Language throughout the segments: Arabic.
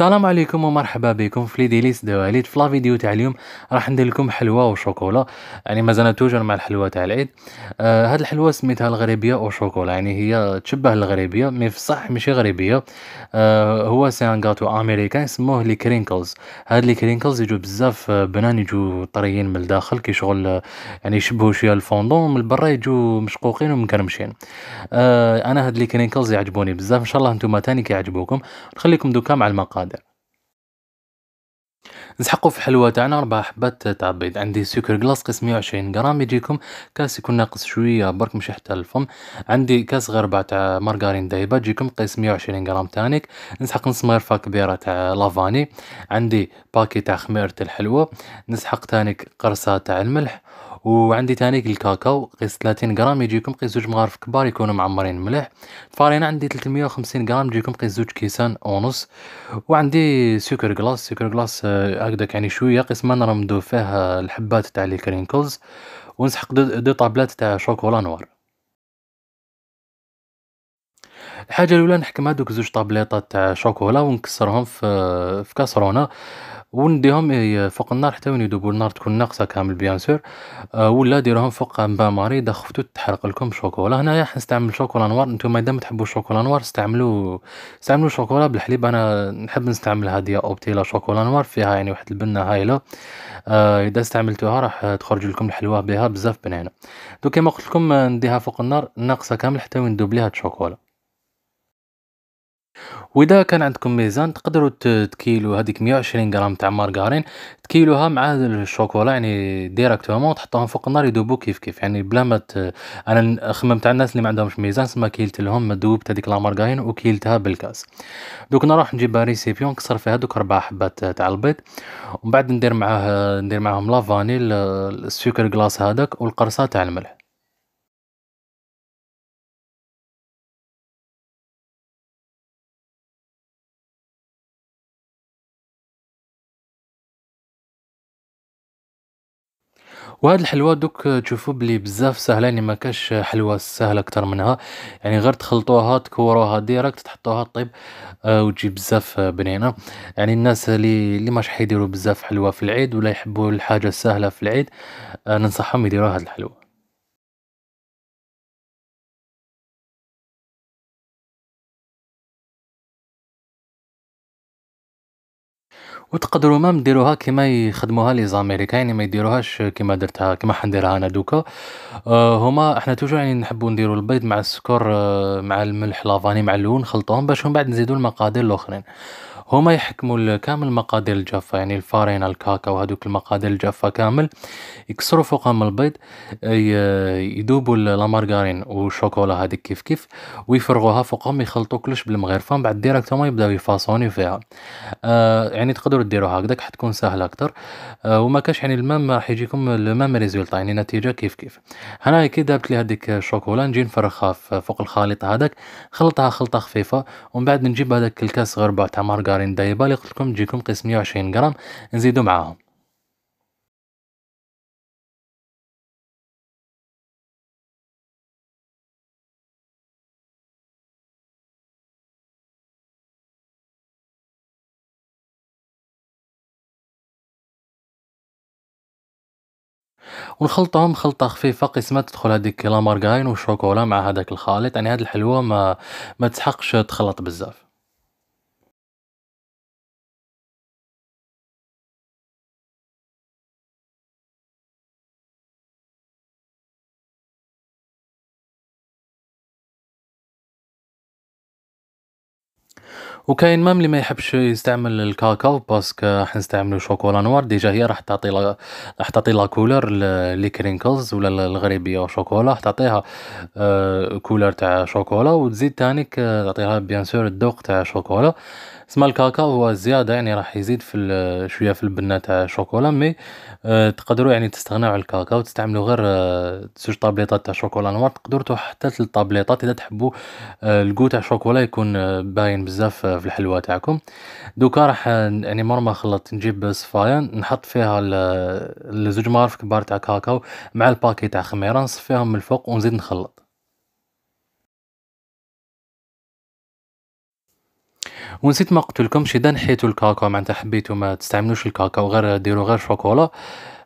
السلام عليكم ومرحبا بكم في لي ديليس دواليد في لا فيديو تاع اليوم راح ندير لكم حلوه وشوكولا يعني مازال توجر مع الحلوى تاع العيد آه هاد الحلوى سميتها الغريبيه وشوكولا يعني هي تشبه الغريبيه مي في الصح ماشي غريبيه آه هو سي ان غاتو امريكان يسموه لي كرينكلز هاد لي كرينكلز يجو بزاف بنان يجو طريين من الداخل كي شغل يعني يشبهوا شويه الفوندون من برا يجو مشقوقين ومكرمشين آه انا هاد لي كرينكلز يعجبوني بزاف ان شاء الله نتوما تاني كيعجبوكم نخليكم دوكا مع المقال نسحقو في الحلوه تاعنا أربع حبات تاع بيض عندي سكر كلاص قسم مية غرام يجيكم كاس يكون ناقص شوية برك مش حتى الفم عندي كاس غربة تاع مارغرين دايبة تجيكم قسم مية غرام تانيك نسحق نص مغرفة كبيرة تاع لافاني عندي باكي تاع خميرة الحلوه نسحق تانيك قرصة تاع الملح وعندي تاني الكاكاو قيس 30 غرام يجيكم قيس زوج مغارف كبار يكونوا معمرين مليح الفارينة عندي 350 غرام يجيكم قيس زوج كيسان ونص وعندي سكر كلاص سكر كلاص آه، هكداك يعني شويه قيس ما نرمدو فيه آه، الحبات تاع لي كرينكلز ونسحق دو طابلات تاع شوكولا نوار الحاجه الاولى نحكم هذوك زوج طابليطات تاع شوكولا ونكسرهم في في كاسرونه ونديهم فوق النار حتى وين يذوبوا النار تكون ناقصه كامل بيان سور آه، ولا ديروهم فوق بان ماري اذا خفتو تحرق لكم شوكولا هنايا نستعمل شوكولا نوار نتوما اذا ما تحبوا الشوكولا نوار استعملوا استعملوا شوكولا بالحليب انا نحب نستعمل هذه اوبتيلا شوكولا نوار فيها يعني واحد البنه هايله آه، اذا استعملتوها راح تخرج لكم الحلوه بها بزاف بنينه دوك كما قلت لكم آه، نديها فوق النار ناقصه كامل حتى وين ندوب ليها الشوكولا واذا كان عندكم ميزان تقدروا تكيلو هذيك 120 غرام تاع مارغارين تكيلوها مع الشوكولا يعني ديراكتومون تحطوهم فوق النار يذوبوا كيف كيف يعني بلا ما ت... انا خممت على الناس اللي ما عندهمش ميزان سما كيلت لهم ذوبت هذيك لا مارغارين وكيلتها بالكاس دوك نروح نجيب ريسيبيون نكسر فيها دوك اربع حبات تاع البيض ومن بعد ندير معاه ندير معاهم لافانيل السكر كلاص هذاك والقرصه تاع الملح وهاد الحلوى دوك تشوفوا بلي بزاف سهله يعني ما كاش حلوى سهله اكثر منها يعني غير تخلطوها تكوروها ديريكت تحطوها طيب آه وتجي بزاف بنينه يعني الناس اللي اللي ماش حيديروا بزاف حلوى في العيد ولا يحبوا الحاجه السهله في العيد آه ننصحهم يديروا هاد الحلوى وتقدروا مام ديروها كيما يخدموها لي زاميريكان يعني ما يديروهاش كيما درتها كيما حنديرها انا دوكا آه، هما احنا توجور يعني نحبوا نديروا البيض مع السكر آه، مع الملح لافاني مع اللون نخلطوهم باش من بعد نزيدوا المقادير الاخرين هما يحكموا كامل المقادير الجافة يعني الفارينة الكاكاو وهذوك المقادير الجافة كامل يكسروا فوقهم البيض آه، يذوبوا لا مارغرين والشوكولا هذيك كيف كيف ويفرغوها فوقهم يخلطوا كلش بالمغرفة من بعد ديريكتومون يبداو يفاصوني فيها آه، يعني تقدروا ديروا هكذاك حتكون سهلة أكثر آه، وما كاش يعني المام راح يجيكم المام ريزولتا يعني نتيجه كيف كيف هنا كي دابت لي هذيك الشوكولا نجي نفرخها فوق الخليط هذاك خلطها خلطة خفيفة ومن بعد نجيب هذاك الكاس غربة تاع مارغارين البارين دايبه اللي قلت لكم تجيكم قسم 120 غرام نزيدو معاهم ونخلطهم خلطه خفيفه قسمه تدخل هذيك لا مارغرين والشوكولا مع هذاك الخليط يعني هاد الحلوه ما ما تسحقش تخلط بزاف وكاين مام اللي ما يحبش يستعمل الكاكاو باسكو نستعملو شوكولا نوار ديجا هي راح تعطي راح تعطي لا كولور لي كرينكلز ولا الغريبيه وشوكولا راح تعطيها آه، كولور تاع شوكولا وتزيد تانيك آه، تعطيها بيان سور الذوق تاع شوكولا سما الكاكاو هو زياده يعني راح يزيد في شويه في البنه تاع الشوكولا مي آه، تقدروا يعني تستغناو على الكاكاو وتستعملوا غير آه، زوج طابليطات تاع شوكولا نوار تقدروا تروح حتى ثلاث طابليطات اذا تحبوا آه، الكو تاع الشوكولا يكون باين بزاف في الحلوى تاعكم دوكا راح يعني مر ما خلطت نجيب صفايه نحط فيها زوج مغارف كبار تاع كاكاو مع الباكي تاع خميره نصفيهم من الفوق ونزيد نخلط ونسيت ما قلت شي اذا نحيتو الكاكاو معناتها حبيتو ما تستعملوش الكاكاو غير ديرو غير شوكولا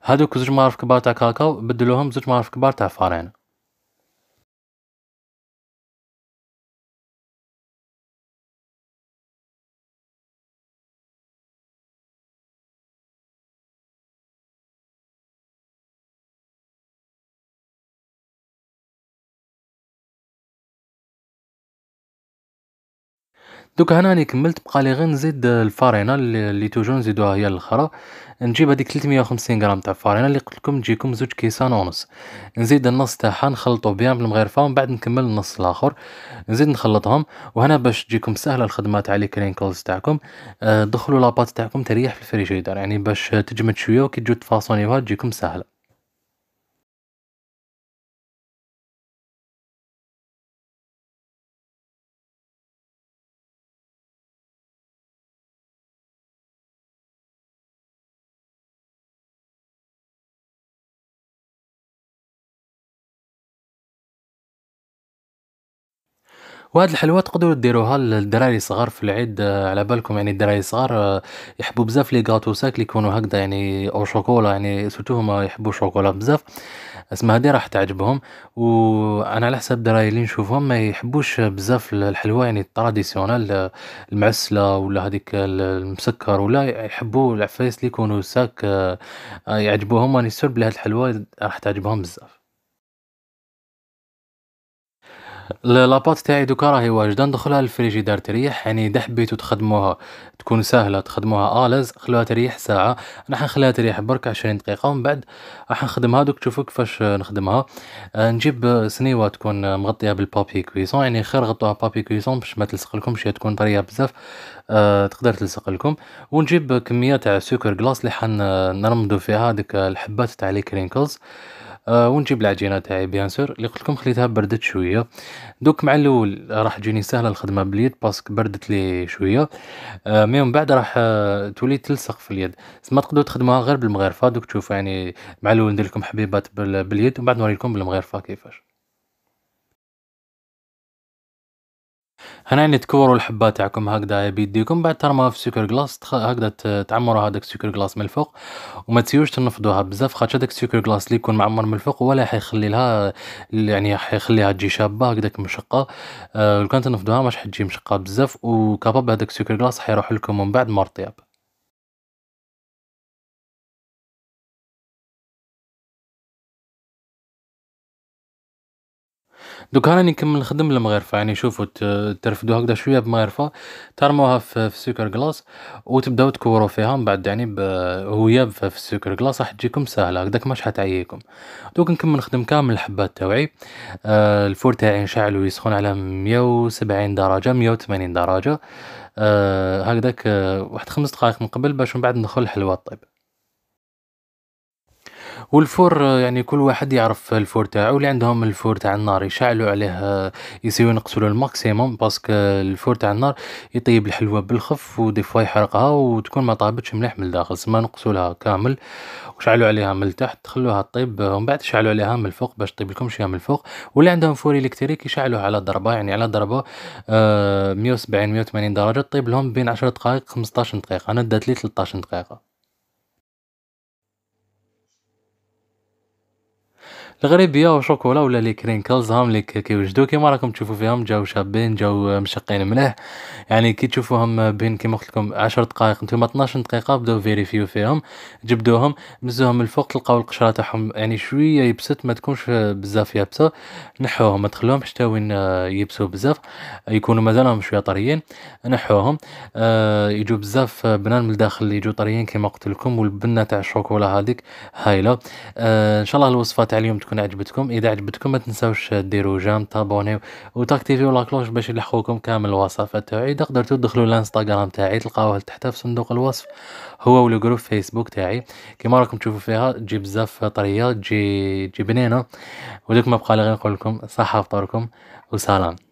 هادوك زوج معارف كبار تاع كاكاو بدلوهم زوج معارف كبار تاع فارين دوكا هنا راني كملت بقالي غير نزيد الفارينة اللي توجور نزيدوها هي الاخرى نجيب هذيك 350 غرام تاع الفارينة اللي قلت لكم تجيكم زوج كيسان ونص نزيد النص تاعها نخلطو بيان بالمغرفه ومن بعد نكمل النص الاخر نزيد نخلطهم وهنا باش تجيكم سهله الخدمه تاع لي كرينكلز تاعكم آه، دخلوا لاباط تاعكم تريح في الفريجيدر يعني باش تجمد شويه وكي تجو تفاصونيوها تجيكم سهله وهاد الحلوى تقدروا ديروها للدراري الصغار في العيد آه، على بالكم يعني الدراري الصغار آه، يحبوا بزاف لي ساك اللي يكونوا هكذا يعني او شوكولا يعني سورتو هما يحبوا شوكولا بزاف اسمها هادي راح تعجبهم وانا على حسب الدراري اللي نشوفهم ما يحبوش بزاف الحلوى يعني التراديسيونال آه، المعسله ولا هذيك المسكر ولا يحبوا العفايس اللي يكونوا ساك يعجبوهم اني سور بلي هاد الحلوى راح تعجبهم بزاف لاباط تاعي دوكا راهي واجده ندخلها للفريجيدار تريح يعني اذا حبيتو تخدموها تكون سهله تخدموها الاز آه، خلوها تريح ساعه انا حنخليها تريح برك 20 دقيقه ومن بعد راح نخدمها دوك تشوفوا كيفاش نخدمها آه، نجيب سنيوه تكون مغطيه بالبابي كويسون يعني خير غطوها بابي كويسون باش ما تلصق هي تكون طريه بزاف أه تقدر تلصق لكم ونجيب كميه تاع سكر كلاص اللي حنرمدو فيها هذيك الحبات تاع لي كرينكلز آه، ونجيب العجينه تاعي بيان سور اللي قلت لكم خليتها بردت شويه دوك مع الاول راح تجيني سهله الخدمه باليد باسكو بردت لي شويه آه، مي من بعد راح آه، تولي تلصق في اليد ما تقدروا تخدموها غير بالمغرفه دوك تشوفوا يعني مع الاول ندير لكم حبيبات باليد ومن بعد نوري لكم بالمغرفه كيفاش هنا يعني تكوروا الحبة تاعكم هكذا بيديكم بعد ترموها في السكر كلاص هكذا تعمروا هذاك السكر كلاص من الفوق وما تسيوش تنفضوها بزاف خاطر هذاك السكر كلاص اللي يكون معمر من الفوق ولا حيخلي لها يعني حيخليها تجي شابة هكذاك مشقة آه، لو كانت تنفضوها ماش حتجي مشقة بزاف وكاباب هذاك السكر كلاص حيروح لكم من بعد مار طياب دوكا راني نكمل نخدم المغرفه يعني شوفوا ترفدوا هكذا شويه بمغرفه ترموها في السكر كلاص وتبداو تكورو فيها من بعد يعني وهي في السكر كلاص راح تجيكم سهله هكذاك ماش حتعييكم دوك نكمل نخدم كامل الحبات تاوعي الفور تاعي نشعلو يسخن على 170 درجه 180 درجه هكذاك واحد خمس دقائق من قبل باش من بعد ندخل الحلوى طيب والفور يعني كل واحد يعرف الفور تاعو اللي عندهم الفور تاع النار يشعلوا عليه يسيو ينقصوا الماكسيموم باسكو الفور تاع النار يطيب الحلوى بالخف ودي فوا يحرقها وتكون ما طابتش مليح من الداخل سما نقصولها كامل وشعلوا عليها من التحت خلوها تطيب ومن بعد شعلوا عليها من الفوق باش تطيب لكم شويه من الفوق واللي عندهم فور الكتريك يشعلوا على ضربه يعني على ضربه آه 170 180 درجه تطيب لهم بين 10 دقائق 15 دقيقه انا دات لي 13 دقيقه الغريبيه وشوكولا ولا لي كرينكلز هام اللي كيوجدو كيما راكم تشوفوا فيهم جاو شابين جاو مشقين مليح يعني كي تشوفوهم بين كيما قلت لكم 10 دقائق نتوما 12 دقيقه بداو فيريفيو فيهم جبدوهم مزوهم الفوق تلقاو القشره تاعهم يعني شويه يبست ما تكونش بزاف يابسه نحوهم ما تخلوهمش حتى وين يبسو بزاف يكونوا مازالهم شويه طريين نحوهم آه، يجو يجوا بزاف بنان من الداخل يجوا طريين كيما قلت لكم والبنه تاع الشوكولا هذيك هايله آه، ان شاء الله الوصفه تاع اليوم تكون تكون عجبتكم اذا عجبتكم ما تنساوش ديروا جام تابوني وتاكتيفيو لا كلوش باش يلحقوكم كامل الوصفات تاعي تقدروا تدخلوا الانستغرام تاعي تلقاوه تحت في صندوق الوصف هو والجروب فيسبوك تاعي كيما راكم تشوفوا فيها تجي بزاف طريه تجي تجي بنينه ودوك ما بقى غير نقول لكم صحه فطوركم وسلام